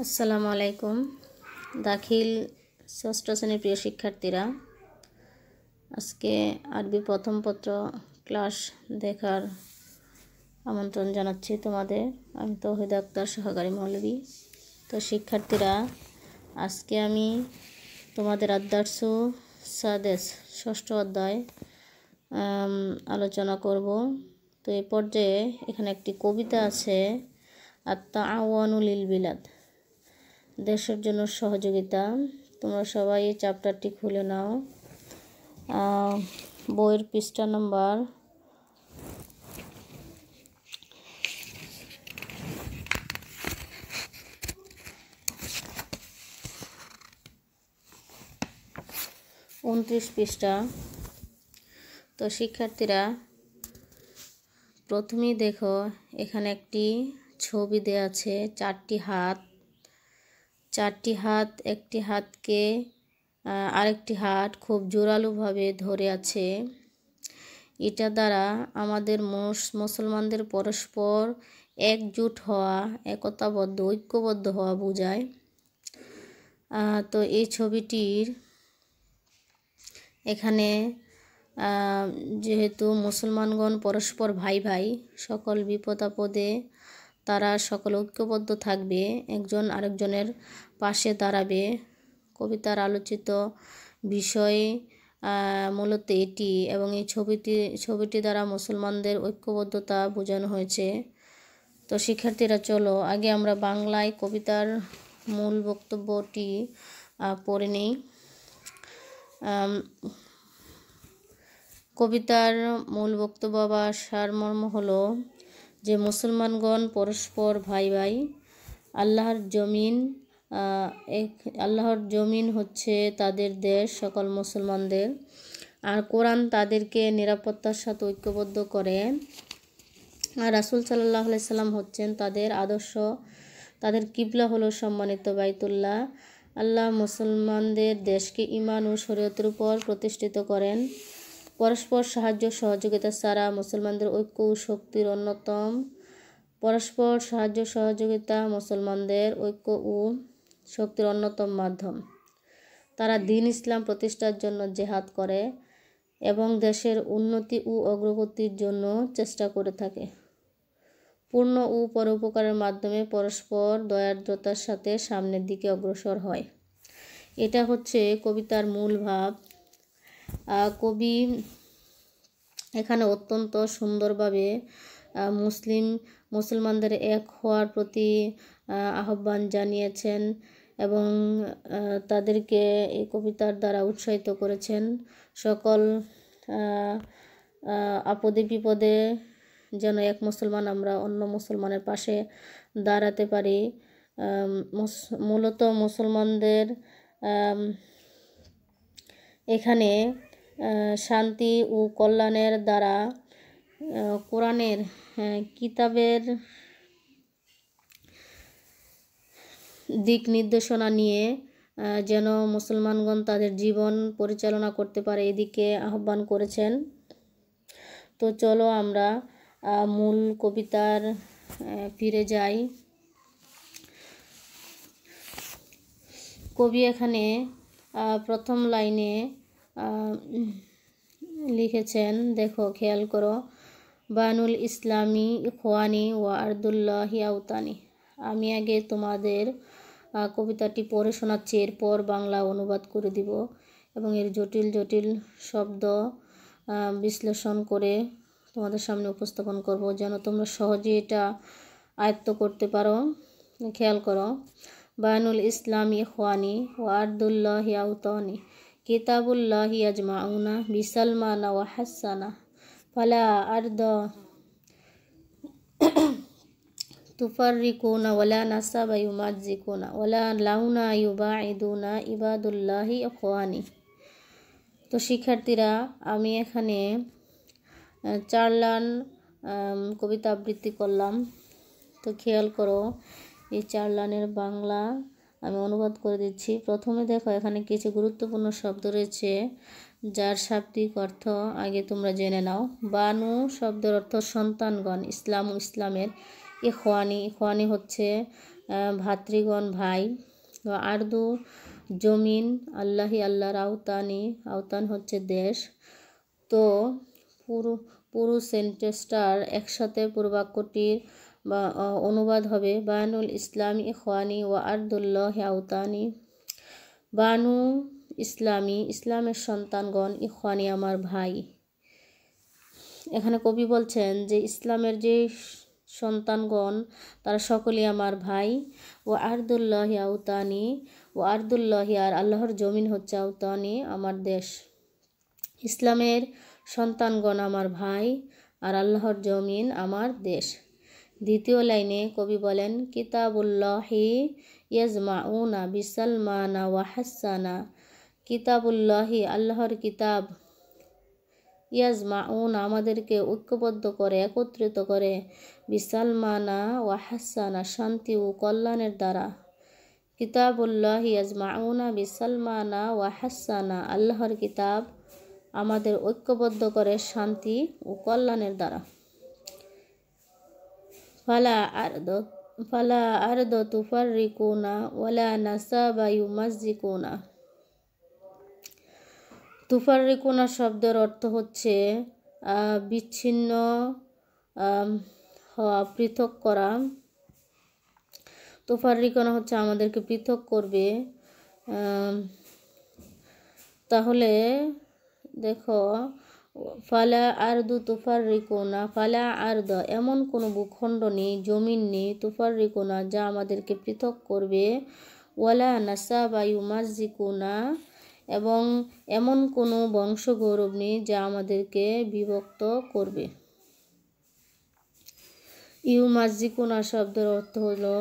আসসালামু আলাইকুম দাখিল ষষ্ঠ শ্রেণীর প্রিয় শিক্ষার্থীরা আজকে আরবি প্রথম পত্র ক্লাস দেখার আমন্ত্রণ জানাচ্ছি তোমাদের আমি তহিদ আক্তার সহকারী মৌলবী তো শিক্ষার্থীরা আজকে আমি তোমাদের আদার্সু সাদেশ ষষ্ঠ অধ্যায় আলোচনা করব তো এ পর্যায়ে এখানে একটি কবিতা আছে আত্মা আওয়ানুল বিলাদ দেশের জন্য সহযোগিতা তোমরা সবাই এই চ্যাপ্টারটি খুলে নাও বইয়ের পৃষ্ঠা নাম্বার উনত্রিশ পৃষ্ঠা তো শিক্ষার্থীরা প্রথমেই দেখো এখানে একটি ছবি দেওয়া আছে চারটি হাত চারটি হাত একটি হাতকে আরেকটি হাত খুব জোরালোভাবে ধরে আছে এটা দ্বারা আমাদের মুসলমানদের পরস্পর একজুট হওয়া একতাবদ্ধ ঐক্যবদ্ধ হওয়া বোঝায় তো এই ছবিটির এখানে যেহেতু মুসলমানগণ পরস্পর ভাই ভাই সকল বিপদাপদে তারা সকলে ঐক্যবদ্ধ থাকবে একজন আরেকজনের পাশে দাঁড়াবে কবিতার আলোচিত বিষয় মূলত এটি এবং এই ছবিটি ছবিটি দ্বারা মুসলমানদের ঐক্যবদ্ধতা বোঝানো হয়েছে তো শিক্ষার্থীরা চলো আগে আমরা বাংলায় কবিতার মূল বক্তব্যটি পড়ে নিই কবিতার মূল বক্তব্য বা সারমর্ম হলো যে মুসলমানগণ পরস্পর ভাই ভাই আল্লাহর জমিন এক আল্লাহর জমিন হচ্ছে তাদের দেশ সকল মুসলমানদের আর কোরআন তাদেরকে নিরাপত্তার সাথে ঐক্যবদ্ধ করে আর রাসুল সাল্লাহ সাল্লাম হচ্ছেন তাদের আদর্শ তাদের কিবলা হলো সম্মানিত বাইতুল্লাহ আল্লাহ মুসলমানদের দেশকে ইমান ও শরীয়তের উপর প্রতিষ্ঠিত করেন পরস্পর সাহায্য সহযোগিতা ছাড়া মুসলমানদের ঐক্য ও শক্তির অন্যতম পরস্পর সাহায্য সহযোগিতা মুসলমানদের ঐক্য ও শক্তির অন্যতম মাধ্যম তারা দিন ইসলাম প্রতিষ্ঠার জন্য জেহাদ করে এবং দেশের উন্নতি ও অগ্রগতির জন্য চেষ্টা করে থাকে পূর্ণ ও পরোপকারের মাধ্যমে পরস্পর দয়ার্দ্রতার সাথে সামনের দিকে অগ্রসর হয় এটা হচ্ছে কবিতার মূল ভাব কবি এখানে অত্যন্ত সুন্দরভাবে মুসলিম মুসলমানদের এক হওয়ার প্রতি আহ্বান জানিয়েছেন এবং তাদেরকে এই কবিতার দ্বারা উৎসাহিত করেছেন সকল আপদে বিপদে যেন এক মুসলমান আমরা অন্য মুসলমানের পাশে দাঁড়াতে পারি মূলত মুসলমানদের এখানে শান্তি ও কল্যাণের দ্বারা কোরআনের কিতাবের দিক নির্দেশনা নিয়ে যেন মুসলমানগণ তাদের জীবন পরিচালনা করতে পারে এদিকে আহ্বান করেছেন তো চলো আমরা মূল কবিতার ফিরে যাই কবি এখানে প্রথম লাইনে লিখেছেন দেখো খেয়াল করো বানুল ইসলামী খোয়ানি ওয়া আর্দুল্লাহি আউতানি আমি আগে তোমাদের কবিতাটি পড়ে শোনাচ্ছি এরপর বাংলা অনুবাদ করে দিব এবং এর জটিল জটিল শব্দ বিশ্লেষণ করে তোমাদের সামনে উপস্থাপন করব যেন তোমরা সহজে এটা আয়ত্ত করতে পারো খেয়াল করো বানুল ইসলাম ইখওয়ানি ওয়ার্দুল্লাহ আউতনি কিতাবুল্লাহ আজমাউনা বিসলমানা ওয়া হাসানা ফালা আর্দ তুফারিকুনা ওলা নাসাবা ইউমাজিকুনা ওলা লাউনা ইউবাঈদুনা ইবাদুল্লাহি ইখওয়ানি তো শিক্ষার্থীরা আমি এখানে চার লান কবিতা আবৃত্তি করলাম তো খেয়াল করো এই চার লাইনের বাংলা আমি অনুবাদ করে দিচ্ছি প্রথমে দেখো এখানে কিছু গুরুত্বপূর্ণ শব্দ রয়েছে যার শাব্দিক অর্থ আগে তোমরা জেনে নাও বানু শব্দের অর্থ সন্তানগণ ইসলাম ইসলামের এ খোয়ানি খোয়ানি হচ্ছে ভাতৃগণ ভাই আর্দু জমিন আল্লাহি আল্লাহর আওতানি আওতান হচ্ছে দেশ তো পুরু পুরু সেন্টেস্টার একসাথে পূর্বাক্যটির বা অনুবাদ হবে বায়ানুল ইসলামী ইখওয়ানি ও আর্দুল্লাহ আউতানি বানু ইসলামী ইসলামের সন্তানগণ ইখওয়ানি আমার ভাই এখানে কবি বলছেন যে ইসলামের যে সন্তানগণ তারা সকলেই আমার ভাই ও আর্দুল্লাহ আউতানি ও আর্দুল্লাহ আর আল্লাহর জমিন হচ্ছে আউতানি আমার দেশ ইসলামের সন্তানগণ আমার ভাই আর আল্লাহর জমিন আমার দেশ দ্বিতীয় লাইনে কবি বলেন কিতাবুল্লাহি ইয়াজমাউনা বিসালমানা ওয়াহাসানা কিতাবুল্লাহি আল্লাহর কিতাব ইয়াজমাউন আমাদেরকে ঐক্যবদ্ধ করে একত্রিত করে বিসালমানা ওয়াহাসানা শান্তি ও কল্যাণের দ্বারা কিতাবুল্লাহি ইয়াজমাউনা বিসালমানা ওয়াহাসানা আল্লাহর কিতাব আমাদের ঐক্যবদ্ধ করে শান্তি ও কল্যাণের দ্বারা ফালা আর্দ ফালা আর্দ তুফার রিকুনা ওয়ালা নাসা বায়ু মাসজিকুনা তুফার রিকুনা শব্দের অর্থ হচ্ছে বিচ্ছিন্ন হওয়া পৃথক করা তুফার রিকুনা হচ্ছে আমাদেরকে পৃথক করবে তাহলে দেখো ফালা আর্দু তুফার রিকোনা ফালা আর্দ এমন কোনো ভূখণ্ড নেই জমিন নেই তুফার রিকোনা যা আমাদেরকে পৃথক করবে ওয়ালা নাসা বা জিকোনা এবং এমন কোনো বংশগৌরব নেই যা আমাদেরকে বিভক্ত করবে জিকোনা শব্দের অর্থ হলো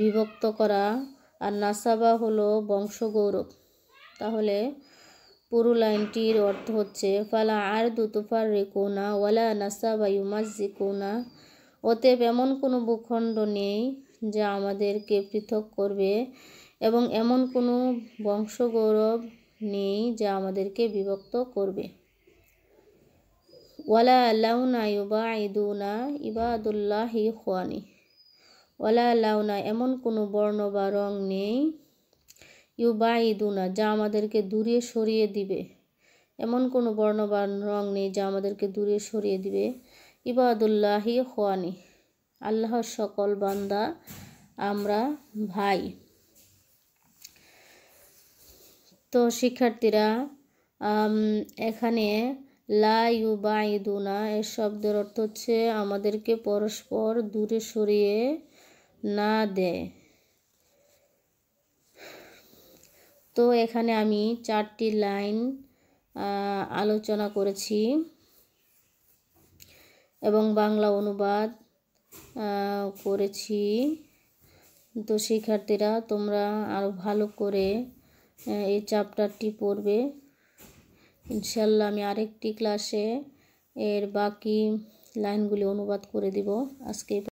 বিভক্ত করা আর নাসাবা হলো বংশগৌরব তাহলে পুরো লাইনটির অর্থ হচ্ছে ফালা আর দুতুফার রেকোনা ওয়ালা নাসা বা ইউমাজিকোনা অতএব এমন কোনো ভূখণ্ড নেই যা আমাদেরকে পৃথক করবে এবং এমন কোনো বংশগৌরব নেই যা আমাদেরকে বিভক্ত করবে ওয়ালা আল্লাহনা ইউবা ইদুনা ইবাদুল্লাহি খোয়ানি ওয়ালা আল্লাহনা এমন কোনো বর্ণ বা রং নেই ইউ বা ইদুনা যা আমাদেরকে দূরে সরিয়ে দিবে এমন কোনো বর্ণ বা রং নেই যা আমাদেরকে দূরে সরিয়ে দিবে ইবাদুল্লাহি হোয়ানি আল্লাহর সকল বান্দা আমরা ভাই তো শিক্ষার্থীরা এখানে লা ইউ বা ইদুনা এর শব্দের অর্থ হচ্ছে আমাদেরকে পরস্পর দূরে সরিয়ে না দেয় তো এখানে আমি চারটি লাইন আলোচনা করেছি এবং বাংলা অনুবাদ করেছি তো শিক্ষার্থীরা তোমরা আরও ভালো করে এই চ্যাপ্টারটি পড়বে ইনশাল্লাহ আমি আরেকটি ক্লাসে এর বাকি লাইনগুলি অনুবাদ করে দিব আজকে